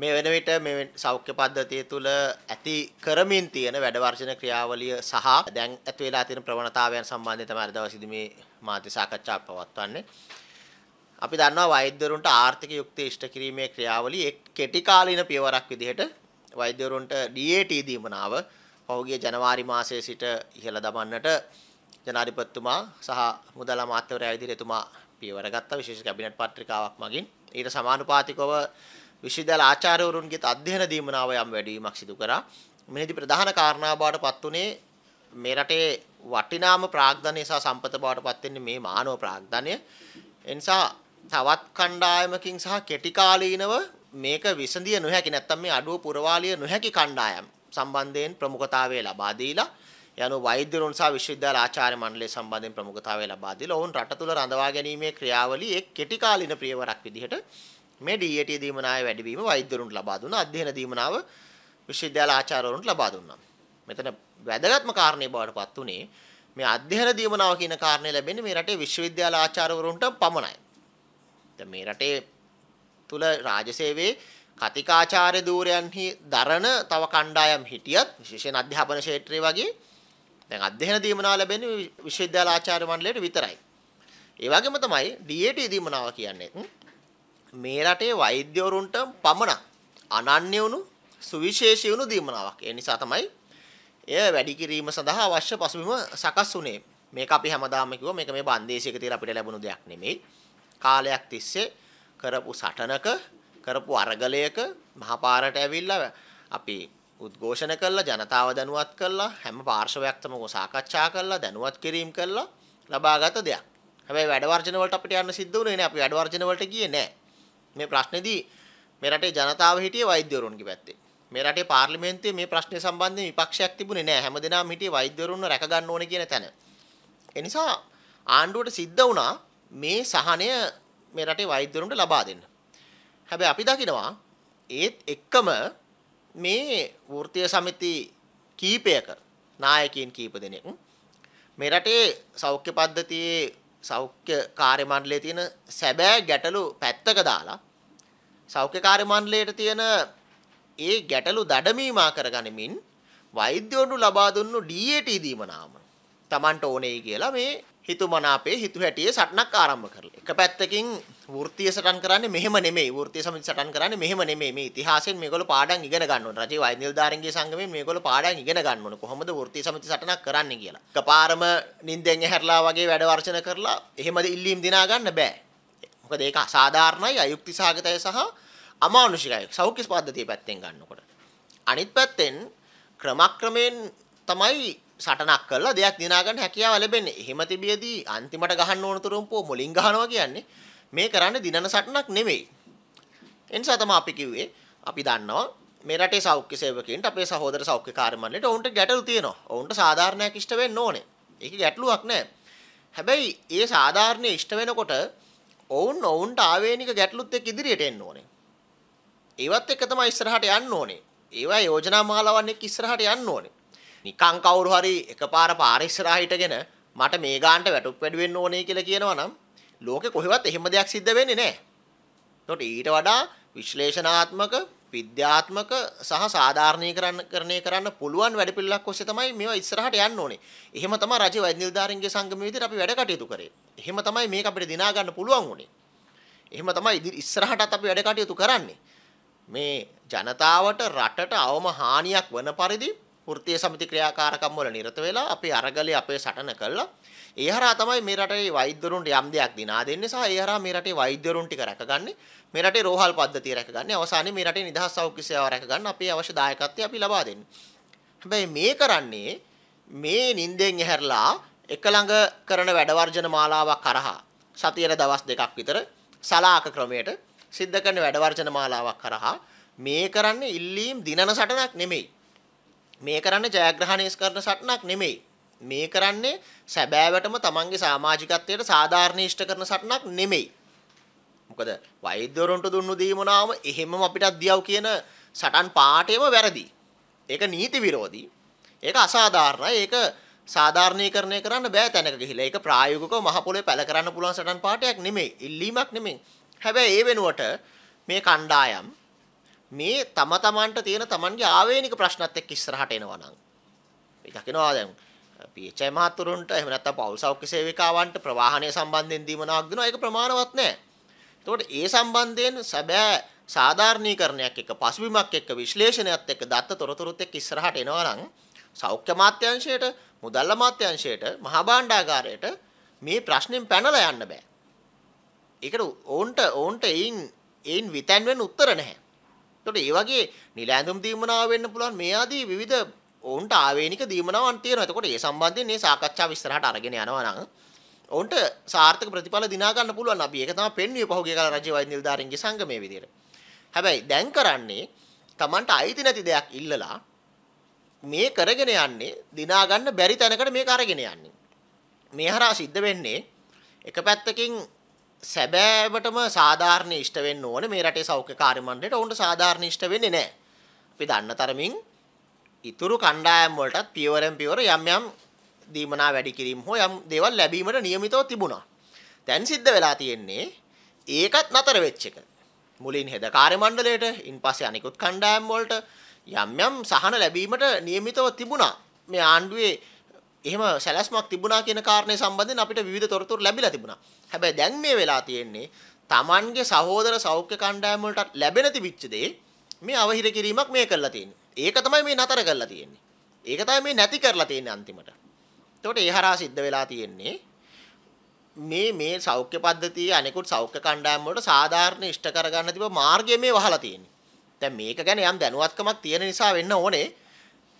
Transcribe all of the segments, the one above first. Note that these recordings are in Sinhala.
මේ වෙන විට මේ සෞඛ්‍ය පද්ධතිය තුළ ඇති කරමින් තියෙන වැඩවර්ජන ක්‍රියාවලිය සහ දැන් ඇති වෙලා තියෙන ප්‍රවණතාවයන් සම්බන්ධයෙන් තමයි අද දවසේදී මේ මාධ්‍ය සාකච්ඡාවක් පවත්වන්නේ. අපි දන්නවා වෛද්‍යවරුන්ට ආර්ථික යුක්ති ඉෂ්ට කිරීමේ ක්‍රියාවලිය එක් කෙටි කාලීන පියවරක් විදිහට වෛද්‍යවරුන්ට DAT දීමනාව පහුගිය ජනවාරි මාසයේ සිට ඉහළ දමන්නට ජනාධිපතිතුමා සහ මුදල් අමාත්‍යවරයා විදිහට එතුමා පියවර ගත්තා විශේෂ කැබිනට් පත්‍රිකාවක් මගින්. ඊට සමානුපාතිකව විශ්වවිද්‍යාල ආචාර්යවරුන්ගේත් අධ්‍යයන දීමනාව යම් වැඩිවීමක් සිදු කරා. මෙහිදී ප්‍රධාන කාරණා බවට පත් වුණේ මේ රටේ වටිනාම ප්‍රාග්ධනය සහ සම්පත බවට පත් වෙන්නේ මේ මානව ප්‍රාග්ධනය. එනිසා තවත් කණ්ඩායමකින් සහ කෙටි කාලීනව මේක විසඳිය නොහැකි නැත්නම් මේ අඩුව පුරවාලිය නොහැකි කණ්ඩායම් සම්බන්ධයෙන් ප්‍රමුඛතාවය ලබා දීලා යනු වෛද්‍යවරුන් සහ විශ්වවිද්‍යාල ආචාර්ය මණ්ඩලය සම්බන්ධයෙන් ප්‍රමුඛතාවය ලබා දීලා ඔවුන් රට තුළ රඳවා ගැනීමේ ක්‍රියාවලිය එක් කෙටි කාලින ප්‍රියවරක් විදිහට මේ DAT දීමනාවේ වැඩිවීම වෛද්‍යවරුන්ට ලබා දුන්නා. අධ්‍යයන දීමනාව විශ්වවිද්‍යාල ආචාර්යවරුන්ට ලබා දුන්නා. මෙතන වැදගත්ම කාරණේ බවට පත් උනේ මේ අධ්‍යයන දීමනාව කියන කාරණේ ලැබෙන්නේ මේ රටේ විශ්වවිද්‍යාල ආචාර්යවරුන්ට පමණයි. දැන් මේ රටේ තුල රාජසේවයේ කතිකාචාර්ය ධූරයන්හි දරන තව කණ්ඩායම් හිටියත් විශේෂයෙන් අධ්‍යාපන ක්ෂේත්‍රයේ වගේ දැන් අධ්‍යයන දීමනාව ලැබෙන්නේ විශ්වවිද්‍යාල ආචාර්ය මණ්ඩලයට විතරයි. ඒ වගේම තමයි DAT දීමනාව කියන්නේ මේ රටේ වෛද්‍යවරුන්ට පමණක් අනන්‍ය වුණු සුවිශේෂී වුණු දීමනාවක්. ඒ නිසා තමයි එය වැඩි කිරීම සඳහා අවශ්‍ය පසුබිම සකස් වුණේ. මේක අපි හැමදාම කිව්වා මේක මේ බන්දේශයක තියලා අපිට ලැබුණු දෙයක් නෙමෙයි. කාලයක් තිස්සේ කරපු සටනක කරපු අරගලයක මහපාරට ඇවිල්ලා අපි උද්ඝෝෂණ කළා ජනතාව දැනුවත් කළා හැම පාර්ශවයක්ම සාකච්ඡා කළා දැනුවත් කිරීම කළා ලබාගත දෙයක්. හැබැයි වැඩ වර්ජන වලට අපිට යන්න සිද්ධ වුණේ නෑ අපි වැඩ වර්ජන වලට ගියේ නෑ. මේ ප්‍රශ්නේදී මේ රටේ ජනතාව හිටියේ වෛද්‍යවරුන්ගේ පැත්තේ. මේ රටේ පාර්ලිමේන්තුවේ මේ ප්‍රශ්නේ සම්බන්ධයෙන් විපක්ෂයක් තිබුණේ නැහැ. හැමදෙනාම හිටියේ වෛද්‍යවරුන්ව රැක ගන්න ඕනේ කියන තැන. ඒ නිසා ආණ්ඩුවට සිද්ධ වුණා මේ සහනය මේ රටේ වෛද්‍යවරුන්ට ලබා දෙන්න. හැබැයි අපි දකිනවා ඒත් එක්කම මේ වෘත්තීය සමිති කීපයක නායකයින් කීප දෙනෙක් මේ රටේ සෞඛ්‍ය පද්ධතියේ සෞඛ්‍ය කාර්ය මණ්ඩලයේ තියෙන සැබෑ ගැටලු පැත්තක දාලා සෞඛ්‍ය කාර්ය මණ්ඩලයට තියෙන ඒ ගැටලු දඩමීමා කරගනිමින් වෛද්‍යවරුන්ට ලබා දුන්නු DAT දීම නාම Tamanට ඕනේ කියලා මේ හිතුමනාපේ හිතු හැටියේ සටනක් ආරම්භ කරලා එක පැත්තකින් වෘත්තීය සටන් කරන්නේ මෙහෙම නෙමෙයි. වෘත්තීය සමිති සටන් කරන්නේ මෙහෙම නෙමෙයි. මේ ඉතිහාසයෙන් මේගොල්ලෝ පාඩම් ඉගෙන ගන්න ඕනේ. රජයේ වෛද්‍ය නිලධාරීන්ගේ සංගමයෙන් මේගොල්ලෝ පාඩම් ඉගෙන ගන්න ඕනේ. කොහොමද වෘත්තීය සමිති සටනක් කරන්නේ කියලා. එකපාරම නිින්දෙන් ඇහැරලා වගේ වැඩ වර්ෂණ කරලා එහෙමද ඉල්ලීම් දිනා ගන්න බෑ. මොකද ඒක අසාධාරණයි, අයුක්ති සහගතයි සහ අමානුෂිකයි. සෞඛ්‍ය පද්ධතිය පැත්තෙන් ගන්නකොට. අනිත් පැත්තෙන් ක්‍රමක්‍රමයෙන් තමයි සටනක් කරලා දෙයක් දිනා ගන්න හැකියාව ලැබෙන්නේ. එහෙම තිබියදී අන්තිමට ගහන්න ඕන තුරුම්පෝ මුලින් ගහනවා කියන්නේ මේ කරන්නේ දිනන සටනක් නෙමෙයි. එනිසා තමයි අපි කිව්වේ අපි දන්නවා මේ රටේ සෞඛ්‍ය සේවකයන්ට අපේ සහෝදර සෞඛ්‍ය කාර්යමණ්ඩලයට ඔවුන්ට ගැටලු තියෙනවා. ඔවුන්ට සාධාරණයක් ඉෂ්ට වෙන්න ඕනේ. ඒක ගැටලුවක් නෑ. හැබැයි ඒ සාධාරණේ ඉෂ්ට වෙනකොට ඔවුන් ඔවුන්ට ආවේනික ගැටලුත් එක්ක ඉදිරියට එන්න ඕනේ. ඒවත් එක්ක තමයි ඉස්සරහට යන්න ඕනේ. ඒවා යෝජනා මාලාවන් එක්ක ඉස්සරහට යන්න ඕනේ. නිකං කවුරු හරි එකපාර පාර ඉස්සරහා හිටගෙන මට මේ ගානට වැටුප් වැඩි වෙන්න ඕනේ කියලා කියනවා නම් ලෝකෙ කොහෙවත් එහෙම දෙයක් සිද්ධ වෙන්නේ නැහැ. එතකොට ඊට වඩා විශ්ලේෂණාත්මක, විද්‍යාත්මක සහ සාධාරණීකරණය කරන්න පුළුවන් වැඩපිළිවෙලක් ඔස්සේ තමයි මේවා ඉස්සරහට යන්න ඕනේ. එහෙම තමයි රජ වෛද්‍ය නිලධාරීන්ගේ සංගම විදිහට අපි වැඩ කටයුතු කරේ. එහෙම තමයි මේක අපිට දිනා ගන්න පුළුවන් උනේ. එහෙම තමයි ඉස්සරහටත් අපි වැඩ කටයුතු කරන්නේ. මේ ජනතාවට රටට අවම හානියක් වන පරිදි වෘත්තීය සමිති ක්‍රියාකාරකම් වල නිරත වෙලා අපි අරගලේ අපේ සටන කළා. ඒ හරහා තමයි මේ රටේ වෛද්‍යවරුන්ට යම් දෙයක් දිනා දෙන්නේ සහ ඒ හරහා මේ රටේ වෛද්‍යවරුන් ටික රැකගන්නේ. මේ රටේ රෝහල් පද්ධතිය රැකගන්නේ. අවසානයේ මේ රටේ නිදහස් සෞඛ්‍ය සේවාව රැකගන්න අපේ අවශ්‍ය දායකත්වය අපි ලබා දෙන්නේ. හැබැයි මේ කරන්නේ මේ නින්දෙන් ඇහැරලා එක ළඟ කරන වැඩ වර්ජන මාලාවක් කරහා සතියේ දවස් දෙකක් විතර සලාක ක්‍රමයට සිද්ධ කරන වැඩ වර්ජන මාලාවක් කරහා මේ කරන්නේ ඉල්ලීම් දිනන සටනක් නෙමෙයි. මේ කරන්නේ ජයග්‍රහණය කරන සටනක් නෙමෙයි. මේ කරන්නේ සැබෑවටම තමන්ගේ සමාජිකත්වයට සාධාරණීෂ්ඨ කරන සටනක් නෙමෙයි. මොකද වෛද්‍යවරුන්ට දුන්නු දීමනාම එහෙමම අපිට අධ්‍යයව කියන සටන් පාඨයම වැරදි. ඒක නීති විරෝධී. ඒක අසාධාරණයි. ඒක සාධාරණීකරණය කරන්න බෑ තැනක ගිහිලා. ඒක ප්‍රායෝගිකව මහ පොළේ පැල කරන්න පුළුවන් සටන් පාඨයක් නෙමෙයි. ඉල්ලීමක් නෙමෙයි. හැබැයි ඒ වෙනුවට මේ කණ්ඩායම් මේ තම තමන්ට තියෙන තමන්ගේ ආවේනික ප්‍රශ්නත් එක්ක ඉස්සරහට එනවා නම් අපි දකිනවා දැන් PHI මහතුරුන්ට එහෙම නැත්නම් පෞල් සෞඛ්‍ය සේවිකාවන්ට ප්‍රවාහනය සම්බන්ධයෙන් දීමනාවක් දෙනවා ඒක ප්‍රමාණවත් නැහැ. එතකොට ඒ සම්බන්ධයෙන් සැබෑ සාධාරණීකරණයක් එක්ක පසුබිමක් එක්ක විශ්ලේෂණයක් එක්ක දත්ත තොරතුරුත් එක්ක ඉස්සරහට එනවා නම් සෞඛ්‍ය මාත්‍යංශයට මුදල් අමාත්‍යංශයට මහා භාණ්ඩාගාරයට මේ ප්‍රශ්نين පැනලා යන්න බෑ. ඒකට ඕන්ට ඕන්ට එයින් එයින් විතැන්වෙන් උත්තර නැහැ. එතකොට ඒ වගේ නිලැඳුම් දීමනාව වෙන්න පුළුවන් මේ ආදී විවිධ ඔවුන්ට ආවේනික දීමනාවන් තියෙනවා. එතකොට ඒ සම්බන්ධයෙන් මේ සාකච්ඡාව ඉස්සරහට අරගෙන යනවා නම් ඔවුන්ට සාර්ථක ප්‍රතිඵල දිනා ගන්න පුළුවන්. අපි ඒක තමයි පෙන්වුවේ පහුගිය කාල රජයේ වෛද්‍ය නිලධාරීන්ගේ සංගමයේ විදියට. හැබැයි දැන් කරන්නේ Tamanට අයිති නැති දෙයක් ඉල්ලලා මේ කරගෙන යන්නේ දිනා ගන්න බැරි තැනකට මේක අරගෙන යන්නේ. මේ හරහා සිද්ධ වෙන්නේ එක පැත්තකින් සැබෑවටම සාධාරණ ඉෂ්ට වෙන්න ඕනේ මේ රටේ සෞඛ්‍ය කාර්ය මණ්ඩලයට ඔවුන්ට සාධාරණ ඉෂ්ට වෙන්නේ නැහැ. අපි දන්න තරමින් ඉතුරු කණ්ඩායම් වලටත් පියවරෙන් පියවර යම් යම් දීමනා වැඩි කිරීම හෝ යම් දේවල් ලැබීමට නියමිතව තිබුණා. දැන් සිද්ධ වෙලා තියෙන්නේ ඒකත් නතර වෙච්ච එක. මුලින් හෙද කාර්ය මණ්ඩලයට, ඉන්පස්සේ අනිකුත් කණ්ඩායම් වලට යම් යම් සහන ලැබීමට නියමිතව තිබුණා. මේ ආණ්ඩුවේ එහෙම සැලැස්මක් තිබුණා කියන කාරණය සම්බන්ධයෙන් අපිට විවිධ තොරතුරු ලැබිලා තිබුණා. හැබැයි දැන් මේ වෙලා තියෙන්නේ Tamanගේ සහෝදර සෞඛ්‍ය කණ්ඩායම වලට ලැබෙන තිබිච්ච දේ මේ අවහිර කිරීමක් මේ කරලා තියෙන්නේ. ඒක තමයි මේ නතර කරලා තියෙන්නේ. ඒක තමයි මේ නැති කරලා තියෙන්නේ අන්තිමට. එතකොට ඒ හරහා සිද්ධ වෙලා තියෙන්නේ මේ මේ සෞඛ්‍ය පද්ධතිය අනෙකුත් සෞඛ්‍ය කණ්ඩායම් වලට සාධාරණ ඉෂ්ට කරගන්න තිබ්බ මාර්ගය මේ වහලා තියෙන්නේ. දැන් මේක ගැන යම් දැනුවත්කමක් තියෙන නිසා වෙන්න ඕනේ.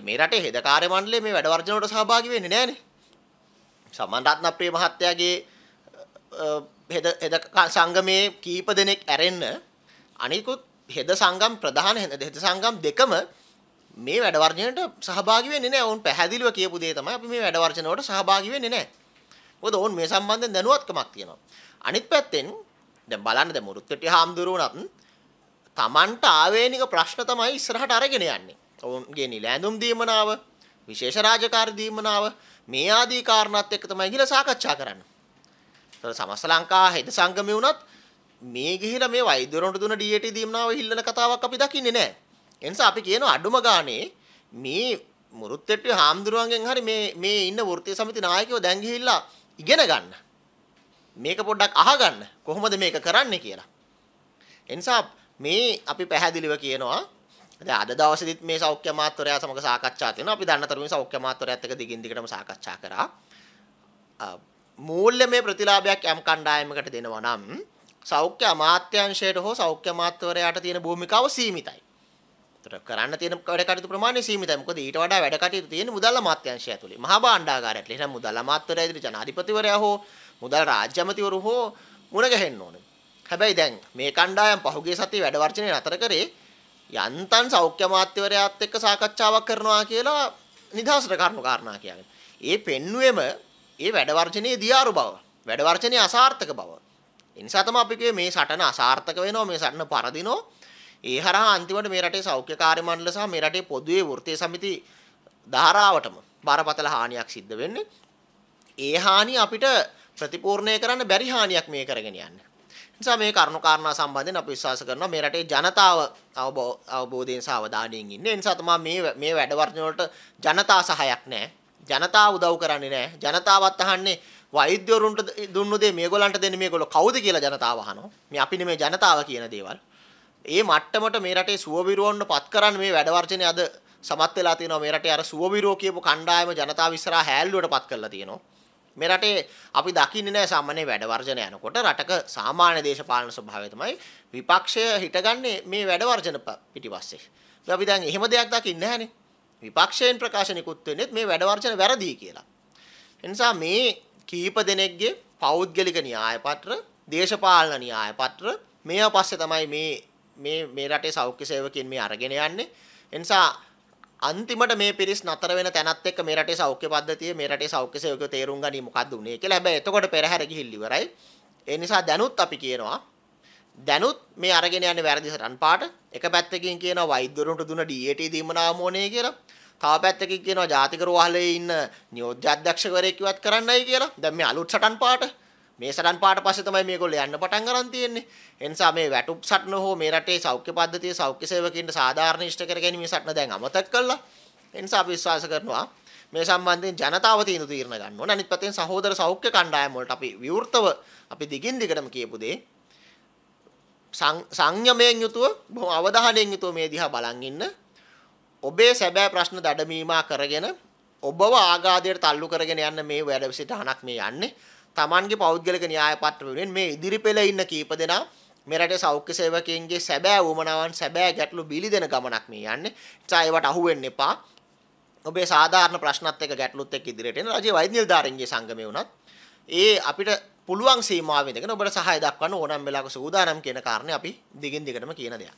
මේ රටේ හෙදකාරය මණ්ඩලය මේ වැඩ වර්ජන වලට සහභාගී වෙන්නේ නැහනේ. සමන් රත්නප්‍රිය මහත්තයාගේ හෙද හෙද සංගමයේ කීප දෙනෙක් ඇරෙන්න අනිකුත් හෙද සංගම් ප්‍රධාන හෙද සංගම් දෙකම මේ වැඩ වර්ජනයට සහභාගී වෙන්නේ නැහැ. ඔවුන් පැහැදිලිව කියපු දේ තමයි අපි මේ වැඩ වර්ජන වලට සහභාගී වෙන්නේ නැහැ. මොකද ඔවුන් මේ සම්බන්ධයෙන් දැනුවත්කමක් තියෙනවා. අනිත් පැත්තෙන් දැන් බලන්න දැන් මුරුත්ටි හාමුදුරුවනත් Tamanට ආවේනික ප්‍රශ්න තමයි ඉස්සරහට අරගෙන යන්නේ. ඔවුන්ගේ නිලෑඳුම් දීමනාව විශේෂ රාජකාර දීමනාව මේ ආදී කාරණාත් එක්ක තමයි ගිහිලා සාකච්ඡා කරන්න. ඒතර සමස්ත ලංකා හෙද සංගමේ වුණත් මේ ගිහිලා මේ වෛද්‍යවරුන්ට දුන්න DAT දීමනාව හිල්ලන කතාවක් අපි දකින්නේ නැහැ. ඒ නිසා අපි කියන අඩුම ගානේ මේ මුරුත්තේට්ටුවේ හාමුදුරුවන්ගෙන් හරි මේ මේ ඉන්න වෘත්තීය සමිති නායකයෝ දැන් ගිහිල්ලා ඉගෙන ගන්න. මේක පොඩ්ඩක් අහගන්න කොහොමද මේක කරන්නේ කියලා. එනිසා මේ අපි පැහැදිලිව කියනවා දැන් අද දවසේදීත් මේ සෞඛ්‍ය අමාත්‍යවරයා සමග සාකච්ඡා කරනවා. අපි දන්න තරමින් සෞඛ්‍ය අමාත්‍යවරයාත් එක්ක දිගින් දිගටම සාකච්ඡා කරා. මූල්‍යමය ප්‍රතිලාභයක් යම් කණ්ඩායමකට දෙනවා නම් සෞඛ්‍ය අමාත්‍යංශයට හෝ සෞඛ්‍ය අමාත්‍යවරයාට තියෙන භූමිකාව සීමිතයි. ඒතර කරන්න තියෙන වැඩ කටයුතු ප්‍රමාණය සීමිතයි. මොකද ඊට වඩා වැඩ කටයුතු තියෙන මුදල් අමාත්‍යංශය ඇතුලේ. මහා භාණ්ඩාගාරය ඇතුලේ. එහෙනම් මුදල් අමාත්‍යවරයා ඉදිරි ජනාධිපතිවරයා හෝ මුදල් රාජ්‍ය අමාත්‍යවරු හෝ මුණ ගැහෙන්න ඕනේ. හැබැයි දැන් මේ කණ්ඩායම් පහුගිය සතියේ වැඩ වර්ජනය නතර කරේ යන්තම් සෞඛ්‍ය අමාත්‍යවරයාත් එක්ක සාකච්ඡාවක් කරනවා කියලා නිදහසට කරුණු කාරණා කියන්නේ. ඒ පෙන්නුවෙම ඒ වැඩ වර්ජනයේ දියාරු බව, වැඩ වර්ජනයේ අසාර්ථක බව. ඒ නිසා තමයි අපි කිව්වේ මේ සටන අසාර්ථක වෙනවා, මේ සටන පරදිනවා. ඒ හරහා අන්තිමට මේ රටේ සෞඛ්‍ය කාර්ය මණ්ඩල සහ මේ රටේ පොදුවේ වෘත්තීය සමිති ධාරාවටම බරපතල හානියක් සිද්ධ වෙන්නේ. ඒ හානිය අපිට ප්‍රතිපූර්ණය කරන්න බැරි හානියක් මේ කරගෙන යන්නේ. නිසා මේ කරුණු කාරණා සම්බන්ධයෙන් අපි විශ්වාස කරනවා මේ රටේ ජනතාව අවබෝධයෙන් සහ අවධානයෙන් ඉන්නේ. ඒ නිසා තමයි මේ මේ වැඩ වර්ධන වලට ජනතා සහයක් නැහැ. ජනතාව උදව් කරන්නේ නැහැ. ජනතාවත් අහන්නේ වෛද්‍යවරුන්ට දුන්නු දේ මේගොල්ලන්ට දෙන්නේ මේගොල්ලෝ කවුද කියලා ජනතාව අහනවා. මේ අපිනේ මේ ජනතාව කියන දේවල්. ඒ මට්ටමට මේ රටේ සුවවිරුවන්න පත් කරන්න මේ වැඩ වර්ජනේ අද සමත් වෙලා තියෙනවා මේ රටේ අර සුවවිරෝ කියපු කණ්ඩායම ජනතාව ඉස්සරහා හැල්ලුවට පත් කරලා තියෙනවා. මේ රටේ අපි දකින්නේ නැහැ සාමාන්‍ය වැඩ වර්ජන යනකොට රටක සාමාන්‍ය දේශපාලන ස්වභාවය තමයි විපක්ෂය හිටගන්නේ මේ වැඩ වර්ජන පිටිපස්සේ. අපි දැන් එහෙම දෙයක් දකින්නේ නැහනේ. විපක්ෂයෙන් ප්‍රකාශ නිකුත් වෙන්නේ මේ වැඩ වර්ජන වැරදි කියලා. එනිසා මේ කීප දෙනෙක්ගේ පෞද්ගලික න්‍යාය පත්‍ර, දේශපාලන න්‍යාය පත්‍ර මේවා පස්සේ තමයි මේ මේ මේ රටේ සෞඛ්‍ය සේවකයන් මේ අරගෙන යන්නේ. එනිසා අන්තිමට මේ පිරිස් නතර වෙන තැනත් එක්ක මේ රටේ සෞඛ්‍ය පද්ධතිය මේ රටේ සෞඛ්‍ය සේවකයෝ තේරුම් ගනී මොකද්ද උනේ කියලා. හැබැයි එතකොට පෙරහැර ගිහිල්ල ඉවරයි. ඒ නිසා දැනුත් අපි කියනවා දැනුත් මේ අරගෙන යන්නේ වැරදි සටන් පාට. එක පැත්තකින් කියනවා වෛද්‍යවරුන්ට දුන්න DAT දීම නාම ඕනේ කියලා. තව පැත්තකින් කියනවා ජාතික රෝහලේ ඉන්න නියෝජ්‍ය අධ්‍යක්ෂකවරයෙක් ඉවත් කරන්නයි කියලා. දැන් මේ අලුත් සටන් පාට මේ සටන් පාට පස්සේ තමයි මේගොල්ලෝ යන්න පටන් ගන්න තියෙන්නේ. ඒ නිසා මේ වැටුප් සටන හෝ මේ රටේ සෞඛ්‍ය පද්ධතිය සෞඛ්‍ය සේවකයන්ට සාධාරණ ඉෂ්ට කර ගැනීම සටන දැන් අමතක කළා. ඒ නිසා අපි විශ්වාස කරනවා මේ සම්බන්ධයෙන් ජනතාව තීන්දුව తీරන ගන්න ඕන. අනිත් පැත්තෙන් සහෝදර සෞඛ්‍ය කණ්ඩායම් වලට අපි විවෘතව අපි දිගින් දිගටම කියපු දේ සංයමයෙන් යුතුව බොහොම අවධානයෙන් යුතුව මේ දිහා බලන් ඉන්න. ඔබේ සැබෑ ප්‍රශ්න දඩමීමා කරගෙන ඔබව ආගාදයට තල්ලු කරගෙන යන්න මේ වැඩ සිටහනක් මේ යන්නේ. Tamanගේ පෞද්ගලික න්‍යාය පත්‍ර වෙනුවෙන් මේ ඉදිරිපෙළ ඉන්න කීප දෙනා මේ රටේ සෞඛ්‍ය සේවකයන්ගේ සැබෑ වුමනාවන් සැබෑ ගැටලු බිලිදෙන ගමනක් මේ යන්නේ. ඒ ඒවට අහු වෙන්න එපා. ඔබේ සාධාරණ ප්‍රශ්නත් එක්ක ගැටලුත් එක්ක ඉදිරියට එන රජයේ වෛද්‍ය නිලධාරීන්ගේ සංගමේ වුණත් ඒ අපිට පුළුවන් සීමාවෙ ඉඳගෙන ඔබට සහාය දක්වන්න ඕනෑම වෙලාවක සූදානම් කියන කාරණේ අපි දිගින් දිගටම කියන දෙයක්.